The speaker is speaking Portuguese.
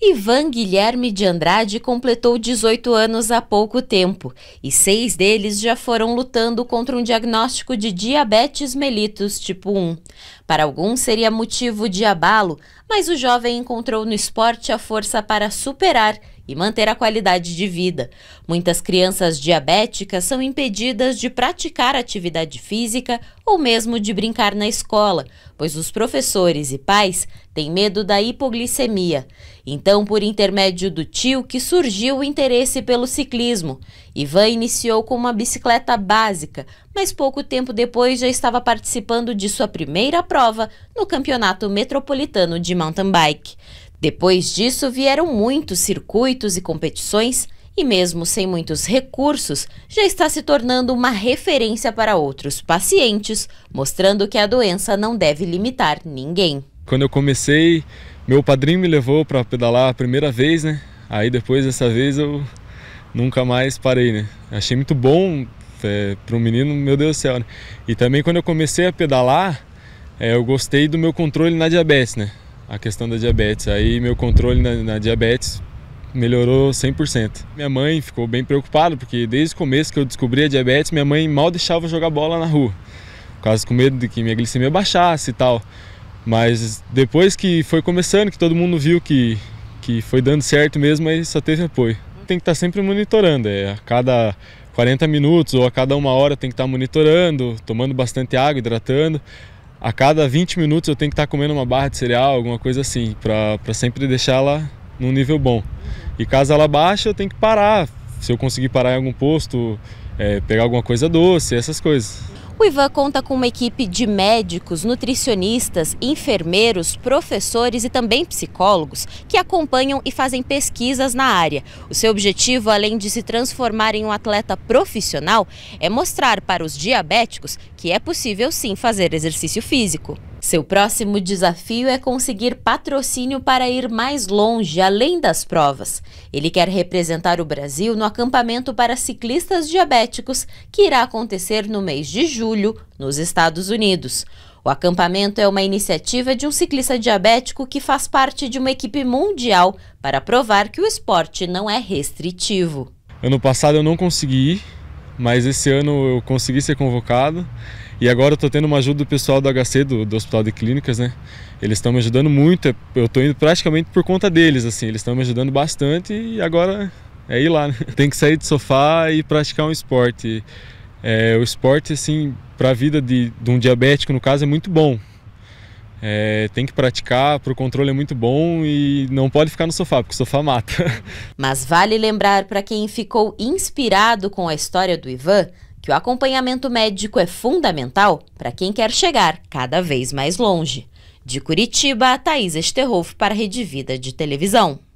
Ivan Guilherme de Andrade completou 18 anos há pouco tempo e seis deles já foram lutando contra um diagnóstico de diabetes mellitus tipo 1. Para alguns seria motivo de abalo, mas o jovem encontrou no esporte a força para superar e manter a qualidade de vida. Muitas crianças diabéticas são impedidas de praticar atividade física ou mesmo de brincar na escola, pois os professores e pais têm medo da hipoglicemia. Então, por intermédio do tio que surgiu o interesse pelo ciclismo. Ivan iniciou com uma bicicleta básica, mas pouco tempo depois já estava participando de sua primeira prova prova no Campeonato Metropolitano de Mountain Bike. Depois disso, vieram muitos circuitos e competições, e mesmo sem muitos recursos, já está se tornando uma referência para outros pacientes, mostrando que a doença não deve limitar ninguém. Quando eu comecei, meu padrinho me levou para pedalar a primeira vez, né? Aí depois dessa vez eu nunca mais parei, né? Achei muito bom é, para um menino, meu Deus do céu. Né? E também quando eu comecei a pedalar, é, eu gostei do meu controle na diabetes, né? A questão da diabetes. Aí meu controle na, na diabetes melhorou 100%. Minha mãe ficou bem preocupada, porque desde o começo que eu descobri a diabetes, minha mãe mal deixava jogar bola na rua, por causa com medo de que minha glicemia baixasse e tal. Mas depois que foi começando, que todo mundo viu que, que foi dando certo mesmo, aí só teve apoio. Tem que estar tá sempre monitorando, é, a cada 40 minutos ou a cada uma hora tem que estar tá monitorando, tomando bastante água, hidratando a cada 20 minutos eu tenho que estar comendo uma barra de cereal, alguma coisa assim, para sempre deixar ela num nível bom. E caso ela baixe, eu tenho que parar. Se eu conseguir parar em algum posto, é, pegar alguma coisa doce, essas coisas. O IVAN conta com uma equipe de médicos, nutricionistas, enfermeiros, professores e também psicólogos que acompanham e fazem pesquisas na área. O seu objetivo, além de se transformar em um atleta profissional, é mostrar para os diabéticos que é possível sim fazer exercício físico. Seu próximo desafio é conseguir patrocínio para ir mais longe, além das provas. Ele quer representar o Brasil no acampamento para ciclistas diabéticos, que irá acontecer no mês de julho, nos Estados Unidos. O acampamento é uma iniciativa de um ciclista diabético que faz parte de uma equipe mundial para provar que o esporte não é restritivo. Ano passado eu não consegui ir, mas esse ano eu consegui ser convocado e agora eu tô tendo uma ajuda do pessoal do HC, do, do Hospital de Clínicas, né? Eles estão me ajudando muito, é, eu tô indo praticamente por conta deles, assim, eles estão me ajudando bastante e agora é ir lá, né? Tem que sair do sofá e praticar um esporte. É, o esporte, assim, para a vida de, de, um diabético, no caso, é muito bom. É, tem que praticar, para o controle é muito bom e não pode ficar no sofá, porque o sofá mata. Mas vale lembrar para quem ficou inspirado com a história do Ivan que o acompanhamento médico é fundamental para quem quer chegar cada vez mais longe. De Curitiba, Thaís Esterhoff para a Rede Vida de Televisão.